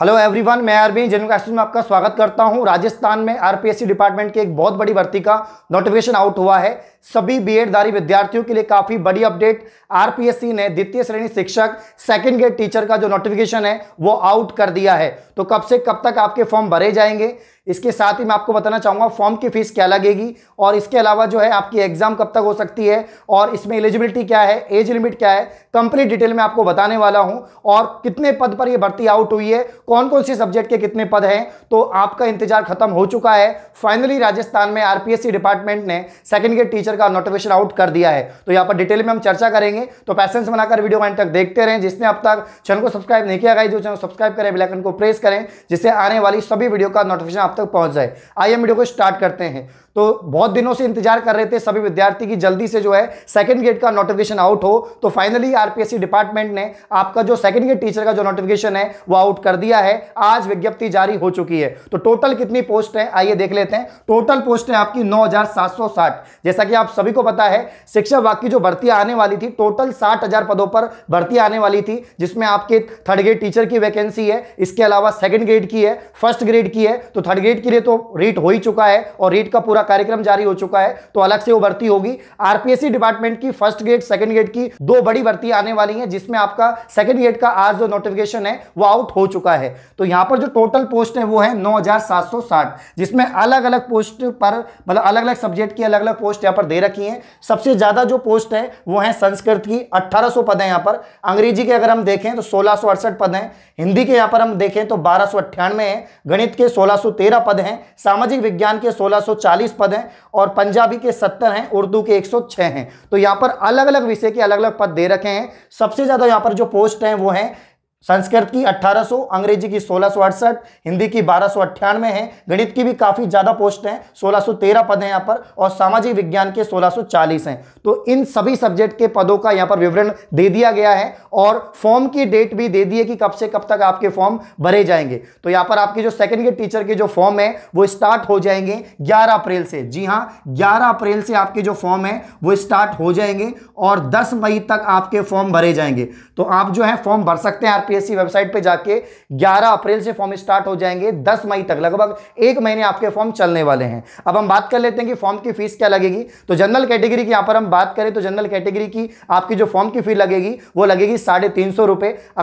hello everyone मैं RB general classes में आपका स्वागत करता हूं राजस्थान में आरपीएससी डिपार्टमेंट की एक बहुत बड़ी भर्ती का नोटिफिकेशन आउट हुआ है सभी बीएडधारी विद्यार्थियों के लिए काफ़ी बड़ी अपडेट आरपीएससी ने द्वितीय श्रेणी शिक्षक सेकेंड ग्रेड टीचर का जो नोटिफिकेशन है वो आउट कर दिया है तो कब से कब तक आपके फॉर्म भरे जाएंगे इसके साथ ही मैं आपको बताना चाहूँगा फॉर्म की फीस क्या लगेगी और इसके अलावा जो है आपकी एग्जाम कब तक हो सकती है और इसमें एलिजिबिलिटी क्या है एज लिमिट क्या है कंप्लीट डिटेल में आपको बताने वाला हूँ और कितने पद पर यह भर्ती आउट हुई है कौन कौन से सब्जेक्ट के कितने पद हैं तो आपका इंतजार खत्म हो चुका है फाइनली राजस्थान में आरपीएससी डिपार्टमेंट ने सेकेंड ग्रेड टीचर आंसर का नोटिफिकेशन आउट कर दिया है तो यहाँ पर डिटेल में हम चर्चा करेंगे तो पैसेंस बनाकर वीडियो एंड तक देखते रहें जिसने अब तक चैनल को सब्सक्राइब नहीं किया गया जो चैनल सब्सक्राइब करें बेलाइकन को प्रेस करें जिससे आने वाली सभी वीडियो का नोटिफिकेशन आप तक पहुंच जाए आइए वीडियो को स्टार्ट करते हैं तो बहुत दिनों से इंतजार कर रहे थे सभी विद्यार्थी की जल्दी से जो है सेकंड ग्रेड का नोटिफिकेशन आउट हो तो फाइनली आरपीएससी डिपार्टमेंट ने आपका जो सेकंड ग्रेड टीचर का जो नोटिफिकेशन है वो आउट कर दिया है आज विज्ञप्ति जारी हो चुकी है तो टोटल कितनी पोस्ट है आइए देख लेते हैं टोटल पोस्ट है आपकी नौ जैसा कि आप सभी को पता है शिक्षा विभाग की जो भर्ती आने वाली थी टोटल साठ पदों पर भर्ती आने वाली थी जिसमें आपके थर्ड ग्रेड टीचर की वैकेंसी है इसके अलावा सेकेंड ग्रेड की है फर्स्ट ग्रेड की है तो थर्ड ग्रेड के लिए तो रीट हो ही चुका है और रीट का पूरा का कार्यक्रम जारी हो चुका है तो अलग से वो भर्ती होगी आरपीएससी डिपार्टमेंट की फर्स्ट ग्रेड सेकंड ग्रेड की दो बड़ी भर्ती आने वाली है जिसमें आपका सेकंड ग्रेड का आज जो नोटिफिकेशन है वो आउट हो चुका है तो यहां पर जो टोटल पोस्ट है वो है नौ जिसमें अलग अलग पोस्ट पर मतलब अलग अलग सब्जेक्ट की अलग अलग पोस्ट यहां पर दे रखी है सबसे ज़्यादा जो पोस्ट है वो है संस्कृत की अठारह पद है यहां पर अंग्रेजी के अगर हम देखें तो सोलह पद है हिंदी के यहां पर हम देखें तो बारह सौ हैं गणित के सोलह पद हैं सामाजिक विज्ञान के सोलह पद हैं और पंजाबी के सत्तर हैं उर्दू के 106 हैं तो यहाँ पर अलग अलग विषय के अलग अलग पद दे रखे हैं सबसे ज़्यादा यहाँ पर जो पोस्ट हैं वो हैं संस्कृत की 1800, अंग्रेजी की सोलह हिंदी की बारह है गणित की भी काफ़ी ज़्यादा पोस्ट हैं 1613 पद हैं यहाँ पर और सामाजिक विज्ञान के 1640 हैं तो इन सभी सब्जेक्ट के पदों का यहाँ पर विवरण दे दिया गया है और फॉर्म की डेट भी दे दी है कि कब से कब तक आपके फॉर्म भरे जाएंगे तो यहाँ पर आपके जो सेकेंड ईयर टीचर के जो फॉर्म है वो स्टार्ट हो जाएंगे ग्यारह अप्रैल से जी हाँ ग्यारह अप्रैल से आपके जो फॉर्म है वो स्टार्ट हो जाएंगे और दस मई तक आपके फॉर्म भरे जाएंगे तो आप जो है फॉर्म भर सकते हैं आईआरपीएससी वेबसाइट पे जाके 11 अप्रैल से फॉर्म स्टार्ट हो जाएंगे 10 मई तक लगभग एक महीने आपके फॉर्म चलने वाले हैं अब हम बात कर लेते हैं कि फॉर्म की फीस क्या लगेगी तो जनरल कैटेगरी की यहां पर हम बात करें तो जनरल कैटेगरी की आपकी जो फॉर्म की फीस लगेगी वो लगेगी साढ़े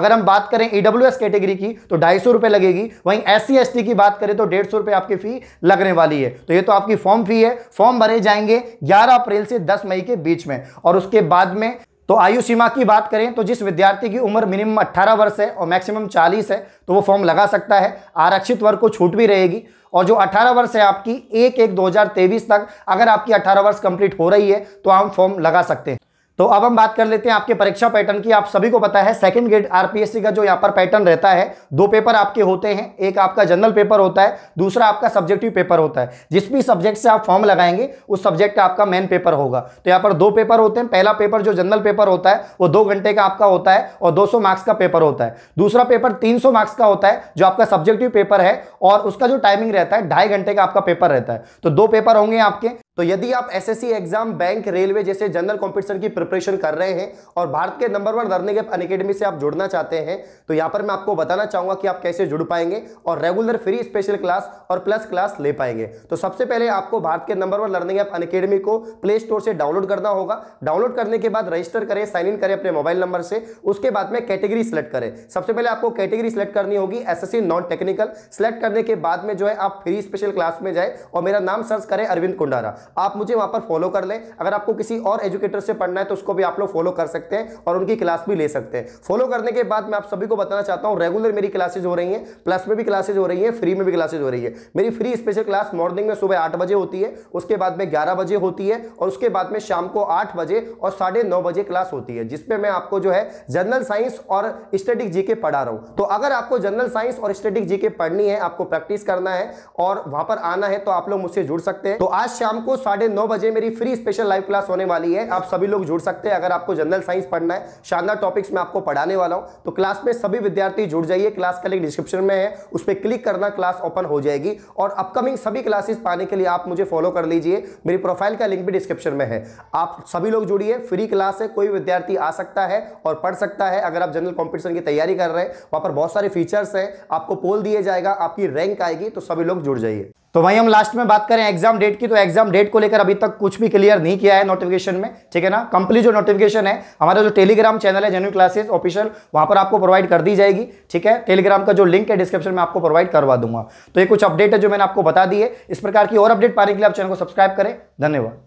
अगर हम बात करें ईडब्ल्यू e कैटेगरी की तो ढाई लगेगी वहीं एस सी की बात करें तो डेढ़ सौ आपकी फी लगने वाली है तो ये तो आपकी फॉर्म फी है फॉर्म भरे जाएंगे ग्यारह अप्रैल से दस मई के बीच में और उसके बाद में तो आयु सीमा की बात करें तो जिस विद्यार्थी की उम्र मिनिमम 18 वर्ष है और मैक्सिमम 40 है तो वो फॉर्म लगा सकता है आरक्षित वर्ग को छूट भी रहेगी और जो 18 वर्ष है आपकी एक एक 2023 तक अगर आपकी 18 वर्ष कंप्लीट हो रही है तो आप फॉर्म लगा सकते हैं तो अब हम बात कर लेते हैं आपके परीक्षा पैटर्न की आप सभी को पता है सेकंड ग्रेड आरपीएससी का जो यहाँ पर पैटर्न रहता है दो पेपर आपके होते हैं एक आपका जनरल पेपर होता है दूसरा आपका सब्जेक्टिव पेपर होता है जिस भी सब्जेक्ट से आप फॉर्म लगाएंगे उस सब्जेक्ट का आपका मेन पेपर होगा तो यहाँ पर दो पेपर होते हैं पहला पेपर जो जनरल पेपर होता है वो दो घंटे का आपका होता है और दो मार्क्स का पेपर होता है दूसरा पेपर तीन मार्क्स का होता है जो आपका सब्जेक्टिव पेपर है और उसका जो टाइमिंग रहता है ढाई घंटे का आपका पेपर रहता है तो दो पेपर होंगे आपके तो यदि आप एसएससी एग्जाम बैंक रेलवे जैसे जनरल कंपटीशन की प्रिपरेशन कर रहे हैं और भारत के number one learning app Unacademy से आप जुड़ना चाहते हैं तो यहाँ पर मैं आपको बताना चाहूंगा कि आप कैसे जुड़ पाएंगे और रेगुलर फ्री स्पेशल क्लास और प्लस क्लास ले पाएंगे तो सबसे पहले आपको भारत के number one learning app Unacademy को प्ले स्टोर से डाउनलोड करना होगा डाउनलोड करने के बाद रजिस्टर करें साइन इन करें अपने मोबाइल नंबर से उसके बाद में कैटेगरी सिलेक्ट करें सबसे पहले आपको कैटेगरी सिलेक्ट करनी होगी एस नॉन टेक्निकल सेलेक्ट करने के बाद में जो है आप फ्री स्पेशल क्लास में जाए और मेरा नाम सर्च करें अरविंद कुंडारा आप मुझे वहां पर फॉलो कर लें अगर आपको किसी और एजुकेटर से पढ़ना है तो उसको भी आप लोग फॉलो कर सकते हैं और उनकी क्लास भी ले सकते हैं फॉलो करने के बाद मैं आप सभी को बताना चाहता हूँ रेगुलर मेरी क्लासेज हो रही है प्लस में भी क्लासेज हो रही है फ्री में भी क्लासेज हो रही है मेरी फ्री स्पेशल क्लास मॉर्निंग में सुबह आठ बजे होती है उसके बाद में ग्यारह बजे होती है और उसके बाद में शाम को आठ बजे और साढ़े बजे क्लास होती है जिसमें मैं आपको जो है जनरल साइंस और स्टेटिक जीके पढ़ा रहा हूँ तो अगर आपको जनरल साइंस और स्टेटिक जीके पढ़नी है आपको प्रैक्टिस करना है और वहां पर आना है तो आप लोग मुझसे जुड़ सकते हैं तो आज शाम को को साढ़े नौ बजे मेरी फ्री स्पेशल लाइव क्लास होने वाली है आप सभी लोग जुड़ सकते हैं अगर आपको जनरल साइंस पढ़ना है शानदार टॉपिक्स मैं आपको पढ़ाने वाला हूं तो क्लास में सभी विद्यार्थी जुड़ जाइए क्लास का लिंक डिस्क्रिप्शन में है उस पर क्लिक करना क्लास ओपन हो जाएगी और अपकमिंग सभी क्लासेस पाने के लिए आप मुझे फॉलो कर लीजिए मेरी प्रोफाइल का लिंक भी डिस्क्रिप्शन में है आप सभी लोग जुड़िए फ्री क्लास है कोई विद्यार्थी आ सकता है और पढ़ सकता है अगर आप जनरल कॉम्पिटिशन की तैयारी कर रहे हैं वहां पर बहुत सारे फीचर्स हैं आपको पोल दिया जाएगा आपकी रैंक आएगी तो सभी लोग जुड़ जाइए तो वहीं हम लास्ट में बात करें एग्जाम डेट की तो एग्जाम डेट को लेकर अभी तक कुछ भी क्लियर नहीं किया है नोटिफिकेशन में ठीक है ना कंप्लीट जो नोटिफिकेशन है हमारा जो टेलीग्राम चैनल है जेन्यू क्लासेस ऑफिशियल वहां पर आपको प्रोवाइड कर दी जाएगी ठीक है टेलीग्राम का जो लिंक है डिस्क्रिप्शन में आपको प्रोवाइड करवा दूंगा तो ये कुछ अपडेट है जो मैंने आपको बता दी है इस प्रकार की और अपडेट पाने के लिए आप चैनल को सब्सक्राइब करें धन्यवाद